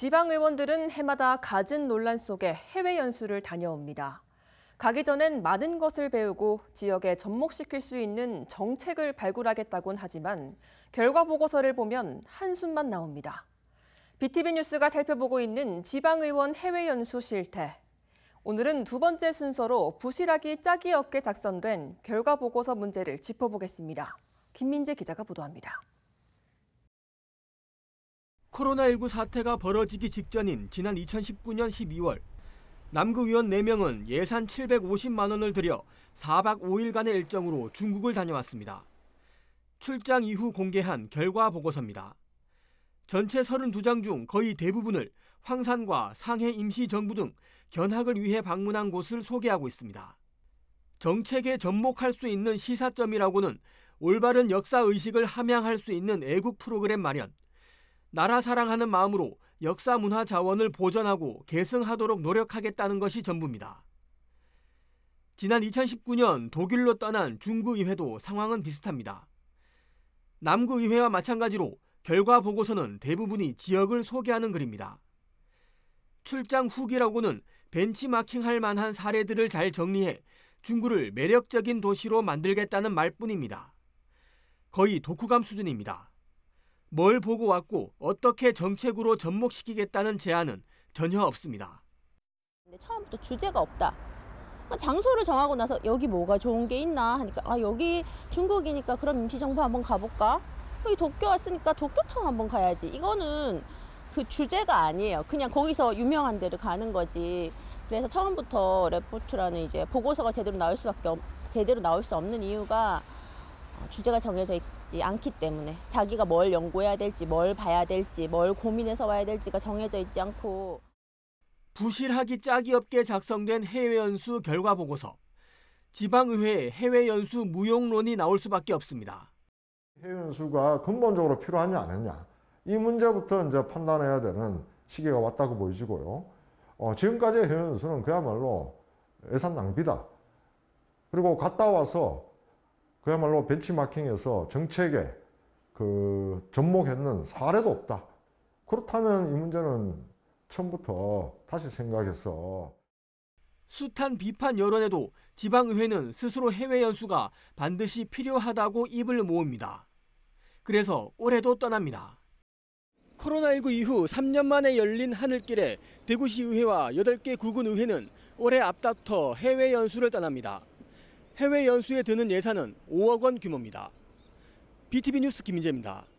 지방 의원들은 해마다 가진 논란 속에 해외 연수를 다녀옵니다. 가기 전엔 많은 것을 배우고 지역에 접목시킬 수 있는 정책을 발굴하겠다곤 하지만 결과 보고서를 보면 한숨만 나옵니다. BTV 뉴스가 살펴보고 있는 지방의원 해외 연수 실태. 오늘은 두 번째 순서로 부실하기 짝이 없게 작성된 결과 보고서 문제를 짚어보겠습니다. 김민재 기자가 보도합니다. 코로나19 사태가 벌어지기 직전인 지난 2019년 12월 남극 의원 4명은 예산 750만 원을 들여 4박 5일간의 일정으로 중국을 다녀왔습니다. 출장 이후 공개한 결과 보고서입니다. 전체 32장 중 거의 대부분을 황산과 상해 임시정부 등 견학을 위해 방문한 곳을 소개하고 있습니다. 정책에 접목할 수 있는 시사점이라고는 올바른 역사 의식을 함양할 수 있는 애국 프로그램 마련, 나라 사랑하는 마음으로 역사 문화 자원을 보전하고 계승하도록 노력하겠다는 것이 전부입니다. 지난 2019년 독일로 떠난 중구의회도 상황은 비슷합니다. 남구의회와 마찬가지로 결과 보고서는 대부분이 지역을 소개하는 글입니다. 출장 후기라고는 벤치마킹할 만한 사례들을 잘 정리해 중구를 매력적인 도시로 만들겠다는 말뿐입니다. 거의 독후감 수준입니다. 뭘 보고 왔고 어떻게 정책으로 접목시키겠다는 제안은 전혀 없습니다. 처음부터 주제가 없다. 아, 장소를 정하고 나서 여기 뭐가 좋은 게 있나 하니까 아 여기 중국이니까 그럼 임시정부 한번 가볼까? 여기 도쿄 왔으니까 도쿄탕 한번 가야지. 이거는 그 주제가 아니에요. 그냥 거기서 유명한 데를 가는 거지. 그래서 처음부터 레포트라는 이제 보고서가 제대로 나올 수밖에 제대로 나올 수 없는 이유가 주제가 정해져 있지 않기 때문에 자기가 뭘 연구해야 될지 뭘 봐야 될지 뭘 고민해서 와야 될지가 정해져 있지 않고 부실하기 짝이 없게 작성된 해외 연수 결과 보고서 지방의회 해외 연수 무용론이 나올 수밖에 없습니다. 해외 연수가 근본적으로 필요하냐 안 하냐 이 문제부터 이제 판단해야 되는 시기가 왔다고 보이시고요. 어, 지금까지 해외 연수는 그야말로 예산 낭비다. 그리고 갔다 와서 그야말로 벤치마킹에서 정책에 그 접목했는 사례도 없다. 그렇다면 이 문제는 처음부터 다시 생각해서 숱한 비판 여론에도 지방의회는 스스로 해외 연수가 반드시 필요하다고 입을 모읍니다. 그래서 올해도 떠납니다. 코로나19 이후 3년 만에 열린 하늘길에 대구시의회와 8개 구군의회는 올해 앞다퉈 해외 연수를 떠납니다. 해외 연수에 드는 예산은 5억 원 규모입니다. BTV 뉴스 김민재입니다.